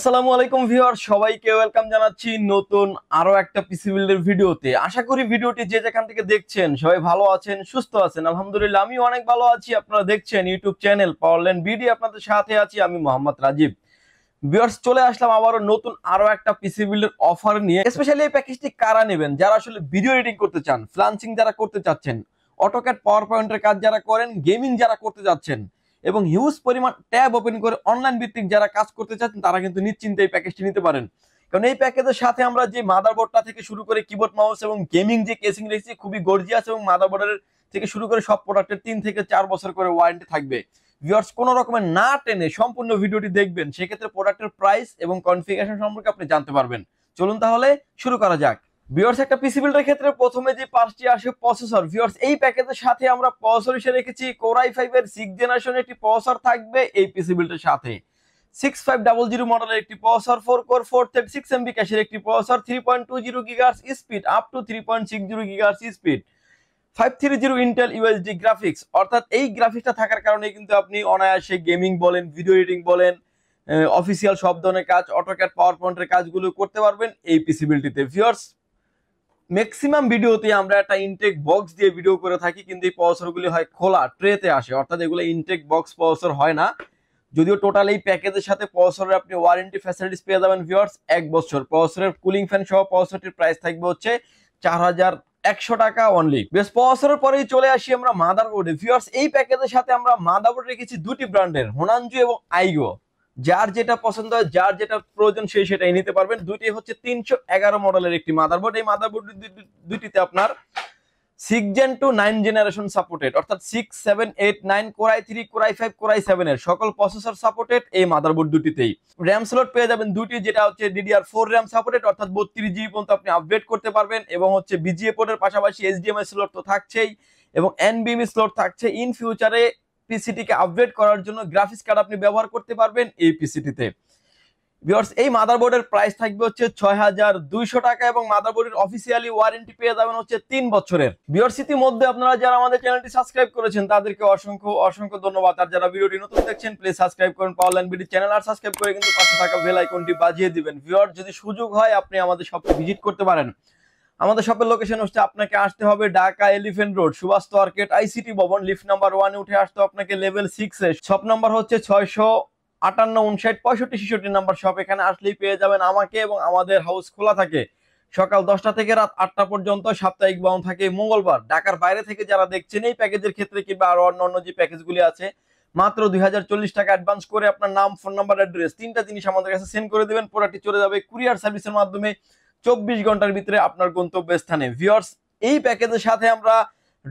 আসসালামু আলাইকুম ভিউয়ার সবাইকে ওয়েলকাম জানাচ্ছি নতুন আরো একটা পিসি বিল্ডের ভিডিওতে আশা করি ভিডিওটি যে যেখান থেকে দেখছেন সবাই ভালো আছেন সুস্থ আছেন আলহামদুলিল্লাহ আমি অনেক ভালো আছি আপনারা দেখছেন ইউটিউব চ্যানেল পাওয়ারল্যান্ড বিডি আপনাদের সাথে আছি আমি মোহাম্মদ রাজীব ভিউয়ার্স চলে আসলাম আবারও নতুন আরো একটা পিসি বিল্ডের অফার নিয়ে স্পেশালি এই প্যাকেজটি কারা নেবেন যারা আসলে ভিডিও এডিটিং করতে চান ফ্লান্সিং যারা করতে চাচ্ছেন অটোক্যাট পাওয়ার পয়েন্টের কাজ যারা করেন গেমিং যারা করতে যাচ্ছেন এবং হিউজ পরিমাণ ট্যাব ওপেন করে অনলাইন ভিত্তিক যারা কাজ করতে চাচ্ছেন তারা কিন্তু নিশ্চিন্তে এই প্যাকেজটি নিতে পারেন কারণ এই প্যাকেজের সাথে আমরা যে মাদারবোর্ডটা থেকে শুরু করে কিবোর্ড মাউস এবং গেমিং যে কেসিং রেখেছি খুবই গর্জিয়াস এবং মাদারবোর্ডের থেকে শুরু করে সব প্রোডাক্টের তিন থেকে চার বছর করে ওয়ারেন্টি থাকবে ভিওয়ার্স কোনো রকমের না টেনে সম্পূর্ণ ভিডিওটি দেখবেন সেক্ষেত্রে প্রোডাক্টের প্রাইস এবং কনফিগারেশন সম্পর্কে আপনি জানতে পারবেন চলুন তাহলে শুরু করা যাক ভিওর্স একটা পিসি বিল্ডের ক্ষেত্রে প্রথমে যে পাঁচটি আসে প্রসেসর ভিওর্স এই প্যাকেজের সাথে আমরা প্রসেসর হিসেবে রেখেছি কোরাই ফাইভ এর সিক্স জেনারেশন একটি প্রসেসর থাকবে এই পিসি বিল্ডের সাথে সিক্স ফাইভ ডাবল জিরো মডেলের একটি processor four core four thirty six MB ক্যাশের একটি processor three point two zero gigahertz speed up to three point six zero gigahertz speed five three zero Intel UHD graphics অর্থাৎ এই গ্রাফিক্সটা থাকার কারণে কিন্তু আপনি অনায়াসে গেমিং বলেন ভিডিও এডিটিং বলেন অফিসিয়াল সব ধরনের কাজ অটোক্যাট পাওয়ার পয়েন্টের কাজগুলো করতে পারবেন এই পিসি বিলটিতে ভিওর্স ম্যাক্সিমাম ভিডিওতে আমরা একটা ইনটেক বক্স দিয়ে ভিডিও করে থাকি কিন্তু এই পাওয়াসরগুলি হয় খোলা ট্রেতে আসে অর্থাৎ এগুলো ইনটেক বক্স পাওয়াসর হয় না যদিও টোটাল এই প্যাকেজের সাথে পাওয়াসরের আপনি ওয়ারেন্টি ফ্যাসিলিটিস পেয়ে যাবেন ভিওয়ার্স এক বছর পাওয়াসরের কুলিং ফ্যান সহ পাওয়াসরটির প্রাইস থাকবে হচ্ছে চার হাজার একশো টাকা অনলি বেশ বছরের পরেই চলে আসি আমরা মাদার বোর্ডে ভিউয়ার্স এই প্যাকেজের সাথে আমরা মাদার মাদারবোর্ড রেখেছি দুটি ব্র্যান্ডের হোনাঞ্জু এবং আইগো যার যেটা পছন্দ হয় যার যেটা প্রয়োজন সেই সেটাই নিতে পারবেন দুইটি হচ্ছে তিনশো এগারো মডেলের একটি মাদারবোর্ড এই মাদারবোর্ড দুইটিতে আপনার six gen to nine generation supported অর্থাৎ six seven eight nine core i three core i five core i seven এর সকল প্রসেসর সাপোর্টেড এই মাদারবোর্ড দুটিতেই র্যাম স্লট পেয়ে যাবেন দুটি যেটা হচ্ছে ডিডিআর ফোর র্যাম সাপোর্টেড অর্থাৎ বত্রিশ জিবি পর্যন্ত আপনি আপডেট করতে পারবেন এবং হচ্ছে বিজিএ পোর্টের পাশাপাশি এইচডিএমআই স্লট তো থাকছেই এবং এনবিএম স্লট থাকছে ইন ফিউচারে পিসিটিকে আপডেট করার জন্য গ্রাফিক্স কার্ড আপনি ব্যবহার করতে পারবেন এই পিসিটিতে ভিওর্স এই মাদারবোর্ডের প্রাইস থাকবে হচ্ছে ছয় টাকা এবং মাদারবোর্ডের অফিসিয়ালি ওয়ারেন্টি পেয়ে যাবেন হচ্ছে তিন বছরের ভিওর্স ইতিমধ্যে আপনারা যারা আমাদের চ্যানেলটি সাবস্ক্রাইব করেছেন তাদেরকে অসংখ্য অসংখ্য ধন্যবাদ আর যারা ভিডিওটি নতুন দেখছেন প্লিজ সাবস্ক্রাইব করুন পাওয়ার বিডি চ্যানেল আর সাবস্ক্রাইব করে কিন্তু পাশে থাকা বেল আইকনটি বাজিয়ে দিবেন ভিওর যদি সুযোগ হয় আপনি আমাদের শপে ভিজিট করতে পারেন আমাদের শপের লোকেশন হচ্ছে আপনাকে আসতে হবে Dhaka elephant road Subhash market ICT ভবন লিফট নাম্বার ওয়ানে উঠে আসতে আপনাকে লেভেল সিক্স এ শপ নাম্বার হচ্ছে ছয়শো আটান্ন উনষাট পঁয়ষট্টি ছিষট্টি নাম্বার শপ এখানে আসলেই পেয়ে যাবেন আমাকে এবং আমাদের হাউস খোলা থাকে সকাল দশটা থেকে রাত আটটা পর্যন্ত সাপ্তাহিক বন থাকে মঙ্গলবার ঢাকার বাইরে থেকে যারা দেখছেন এই প্যাকেজের ক্ষেত্রে কিংবা আরো অন্য অন্য যে প্যাকেজগুলি আছে মাত্র দুই হাজার চল্লিশ টাকা অ্যাডভান্স করে আপনার নাম ফোন নাম্বার অ্যাড্রেস তিনটা জিনিস আমাদের কাছে সেন্ড করে দেবেন প্রোডাক্টটি চলে যাবে কুরিয়ার সার্ভিসের মাধ্যমে চব্বিশ ঘন্টার ভিতরে আপনার গন্তব্য স্থানে ভিওর্স এই প্যাকেজের সাথে আমরা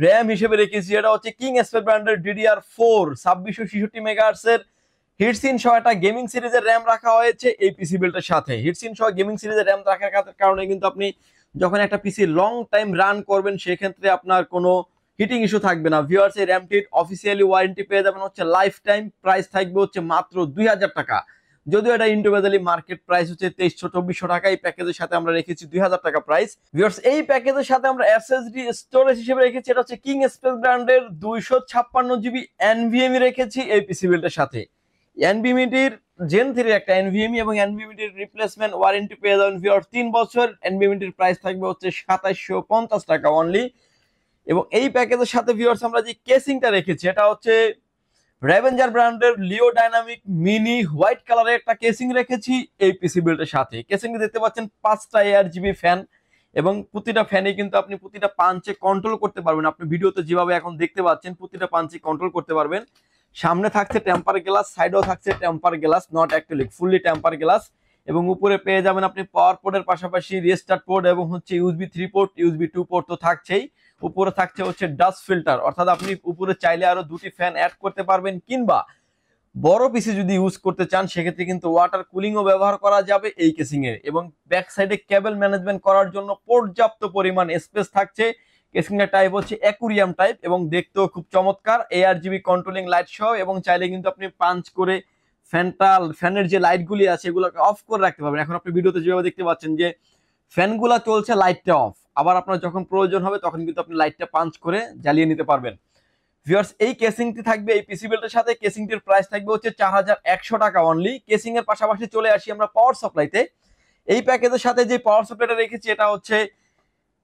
র্যাম হিসেবে রেখেছি এটা হচ্ছে কিং এসপেল ব্র্যান্ডের ডিডিআর ফোর ছাব্বিশশো ছিষট্টি মেগাহার্সের হিটসিন সহ একটা গেমিং সিরিজের র্যাম রাখা হয়েছে এই পিসি বিলটার সাথে হিটসিন সহ গেমিং সিরিজের র্যাম রাখার কারণে কিন্তু আপনি যখন একটা পিসি লং টাইম রান করবেন সেক্ষেত্রে আপনার কোনো হিটিং ইস্যু থাকবে না ভিওর্স এই র্যামটির অফিসিয়ালি ওয়ারেন্টি পেয়ে যাবেন হচ্ছে লাইফ টাইম প্রাইস থাকবে হচ্ছে মাত্র দুই টাকা যদিও এটা ইন্ডিভিজুয়ালি মার্কেট প্রাইস হচ্ছে তেইশশো চব্বিশশো টাকা এই প্যাকেজের সাথে আমরা রেখেছি দুই হাজার টাকা প্রাইস ভিউর্স এই প্যাকেজের সাথে আমরা এসএসডি স্টোরেজ হিসেবে রেখেছি এটা হচ্ছে কিং স্পেস ব্র্যান্ডের দুইশো ছাপ্পান্ন জিবি এনভিএমই e রেখেছি এই পিসি বিলটার সাথে এনভিএমিটির জেন থ্রির একটা এনভিএমই e এবং এনভিএমিটির রিপ্লেসমেন্ট ওয়ারেন্টি পেয়ে যাবেন ভিউর্স তিন বছর এনভিএমিটির e প্রাইস থাকবে হচ্ছে সাতাশশো পঞ্চাশ টাকা অনলি এবং এই প্যাকেজের সাথে ভিউর্স আমরা যে কেসিংটা রেখেছি এটা হচ্ছে রেভেঞ্জার ব্র্যান্ডের লিও ডাইনামিক মিনি হোয়াইট কালারের একটা কেসিং রেখেছি এই পিসি বিল্টের সাথে কেসিং দেখতে পাচ্ছেন পাঁচটা এয়ার জিবি ফ্যান এবং প্রতিটা ফ্যানে কিন্তু আপনি প্রতিটা পাঞ্চে কন্ট্রোল করতে পারবেন আপনি ভিডিওতে যেভাবে এখন দেখতে পাচ্ছেন প্রতিটা পাঞ্চে কন্ট্রোল করতে পারবেন সামনে থাকছে টেম্পার গ্লাস সাইডেও থাকছে tempered glass not actually fully tempered glass এবং উপরে পেয়ে যাবেন আপনি পাওয়ার পোর্টের পাশাপাশি রেস্টার পোর্ট এবং হচ্ছে USB three port USB two port তো থাকছেই উপরে থাকছে হচ্ছে ডাস্ট ফিল্টার অর্থাৎ আপনি উপরে চাইলে আরো দুটি ফ্যান অ্যাড করতে পারবেন কিংবা বড় পিসি যদি ইউজ করতে চান সেক্ষেত্রে কিন্তু ওয়াটার কুলিংও ব্যবহার করা যাবে এই কেসিংয়ে এবং ব্যাক সাইডে ক্যাবেল ম্যানেজমেন্ট করার জন্য পর্যাপ্ত পরিমাণ স্পেস থাকছে কেসিংয়ের টাইপ হচ্ছে অ্যাকুরিয়াম টাইপ এবং দেখতেও খুব চমৎকার এআরজিবি কন্ট্রোলিং লাইট সহ এবং চাইলে কিন্তু আপনি পাঞ্চ করে ফ্যানটা ফ্যানের যে লাইটগুলি আছে এগুলোকে অফ করে রাখতে পারবেন এখন আপনি ভিডিওতে যেভাবে দেখতে পাচ্ছেন যে ফ্যানগুলা চলছে লাইটটা অফ আবার আপনার যখন প্রয়োজন হবে তখন কিন্তু আপনি লাইটটা পাঞ্চ করে জ্বালিয়ে নিতে পারবেন ভিউয়ার্স এই কেসিংটি থাকবে এই পিসি বেল্টের সাথে কেসিংটির প্রাইস থাকবে হচ্ছে চার টাকা অনলি কেসিং এর পাশাপাশি চলে আসি আমরা পাওয়ার সাপ্লাইতে এই প্যাকেজের সাথে যে পাওয়ার সাপ্লাইটা রেখেছি এটা হচ্ছে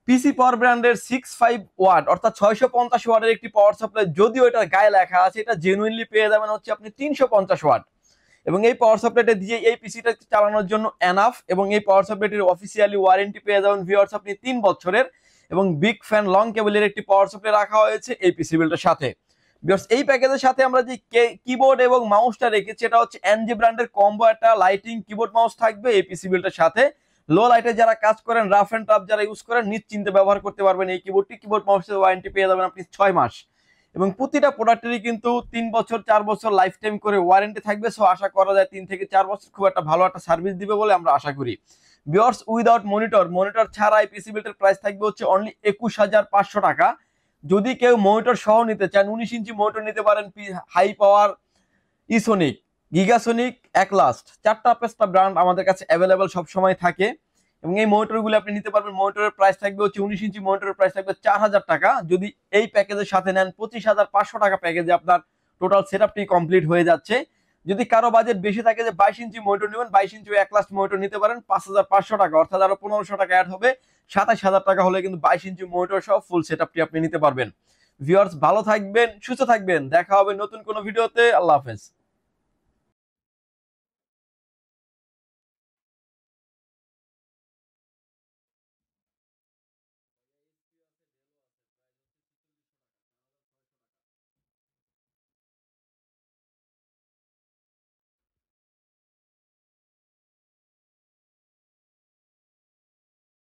পিসি পাওয়ার ব্র্যান্ডের সিক্স ফাইভ ওয়াট অর্থাৎ ছয়শো পঞ্চাশ ওয়াটের একটি পাওয়ার সাপ্লাই যদিও এটা গায়ে লেখা আছে এটা জেনুইনলি পেয়ে যাবেন হচ্ছে আপনি তিনশো পঞ্চাশ ওয়াট এবং এই পাওয়ার সাপ্লাইটে দিয়ে এই পিসিটা চালানোর জন্য এনাফ এবং এই পাওয়ার সাপ্লাইটির অফিসিয়ালি ওয়ারেন্টি পেয়ে যাবেন ভিওয়ার্স আপনি তিন বছরের এবং বিগ ফ্যান লং কেবলের একটি পাওয়ার সাপ্লাই রাখা হয়েছে এই পিসি বিলটার সাথে এই প্যাকেজের সাথে আমরা যে কিবোর্ড এবং মাউসটা রেখেছি এটা হচ্ছে এনজি ব্র্যান্ডের কম্বো একটা লাইটিং কিবোর্ড মাউস থাকবে এই পিসি বিলটার সাথে লো লাইটে যারা কাজ করেন রাফ অ্যান্ড টাফ যারা ইউজ করেন নিশ্চিন্তে ব্যবহার করতে পারবেন এই কিবোর্ডটি কিবোর্ড মাউসের ওয়ারেন্টি পেয়ে যাবেন আপনি ছয় মাস এবং প্রতিটা প্রোডাক্টেরই কিন্তু তিন বছর চার বছর লাইফ টাইম করে ওয়ারেন্টি থাকবে সো আশা করা যায় তিন থেকে চার বছর খুব একটা ভালো একটা সার্ভিস দিবে বলে আমরা আশা করি বিয়ার্স উইদাউট মনিটর মনিটর ছাড়া এই পিসি বিল্টের প্রাইস থাকবে হচ্ছে অনলি একুশ হাজার পাঁচশো টাকা যদি কেউ মনিটর সহ নিতে চান উনিশ ইঞ্চি মনিটর নিতে পারেন হাই পাওয়ার ইসোনিক গিগাসোনিক এক লাস্ট চারটা পেস্টা ব্র্যান্ড আমাদের কাছে অ্যাভেলেবেল সবসময় থাকে এবং এই মনিটরগুলো আপনি নিতে পারবেন মনিটরের প্রাইস থাকবে হচ্ছে উনিশ ইঞ্চি মনিটরের প্রাইস থাকবে চার হাজার টাকা যদি এই প্যাকেজের সাথে নেন পঁচিশ হাজার পাঁচশো টাকা প্যাকেজে আপনার টোটাল সেট আপটি কমপ্লিট হয়ে যাচ্ছে যদি কারো বাজেট বেশি থাকে যে বাইশ ইঞ্চি মনিটর নেবেন বাইশ ইঞ্চি এক লাস্ট মনিটর নিতে পারেন পাঁচ হাজার পাঁচশো টাকা অর্থাৎ আরো পনেরোশো টাকা অ্যাড হবে সাতাশ হাজার টাকা হলে কিন্তু বাইশ ইঞ্চি মনিটর সহ ফুল সেট আপটি আপনি নিতে পারবেন ভিউয়ার্স ভালো থাকবেন সুস্থ থাকবেন দেখা হবে নতুন কোনো ভিডিওতে আল্লাহ হাফেজ